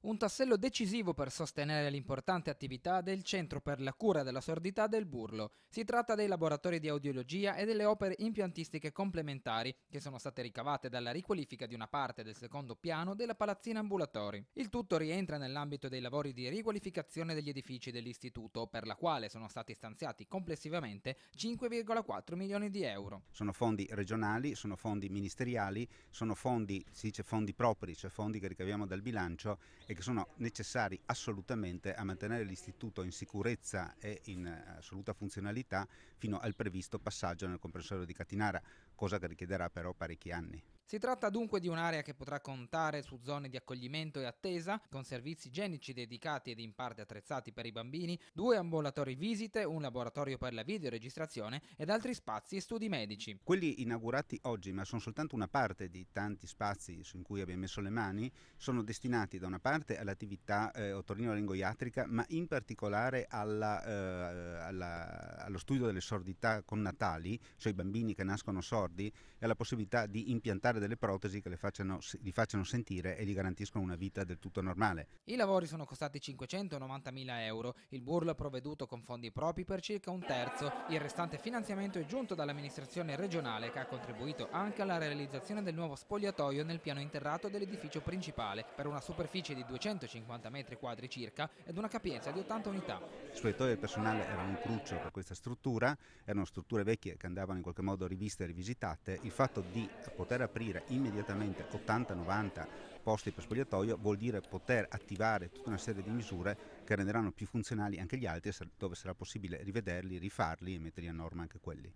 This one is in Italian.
un tassello decisivo per sostenere l'importante attività del Centro per la cura della sordità del Burlo. Si tratta dei laboratori di audiologia e delle opere impiantistiche complementari che sono state ricavate dalla riqualifica di una parte del secondo piano della palazzina ambulatori. Il tutto rientra nell'ambito dei lavori di riqualificazione degli edifici dell'istituto, per la quale sono stati stanziati complessivamente 5,4 milioni di euro. Sono fondi regionali, sono fondi ministeriali, sono fondi, si dice fondi propri, cioè fondi che ricaviamo dal bilancio e che sono necessari assolutamente a mantenere l'istituto in sicurezza e in eh, assoluta funzionalità fino al previsto passaggio nel comprensorio di Catinara, cosa che richiederà però parecchi anni. Si tratta dunque di un'area che potrà contare su zone di accoglimento e attesa, con servizi igienici dedicati ed in parte attrezzati per i bambini, due ambulatori visite, un laboratorio per la videoregistrazione ed altri spazi e studi medici. Quelli inaugurati oggi, ma sono soltanto una parte di tanti spazi in cui abbiamo messo le mani, sono destinati da una parte all'attività eh, otorino-lingoiatrica, ma in particolare alla, eh, alla, allo studio delle sordità connatali, cioè i bambini che nascono sordi, e alla possibilità di impiantare fare delle protesi che facciano, li facciano sentire e gli garantiscono una vita del tutto normale. I lavori sono costati 590.000 euro, il burlo ha provveduto con fondi propri per circa un terzo, il restante finanziamento è giunto dall'amministrazione regionale che ha contribuito anche alla realizzazione del nuovo spogliatoio nel piano interrato dell'edificio principale per una superficie di 250 metri quadri circa ed una capienza di 80 unità. Il spogliatoio del personale erano un cruccio per questa struttura, erano strutture vecchie che andavano in qualche modo riviste e rivisitate, il fatto di poter aprire aprire immediatamente 80-90 posti per spogliatoio vuol dire poter attivare tutta una serie di misure che renderanno più funzionali anche gli altri dove sarà possibile rivederli, rifarli e metterli a norma anche quelli.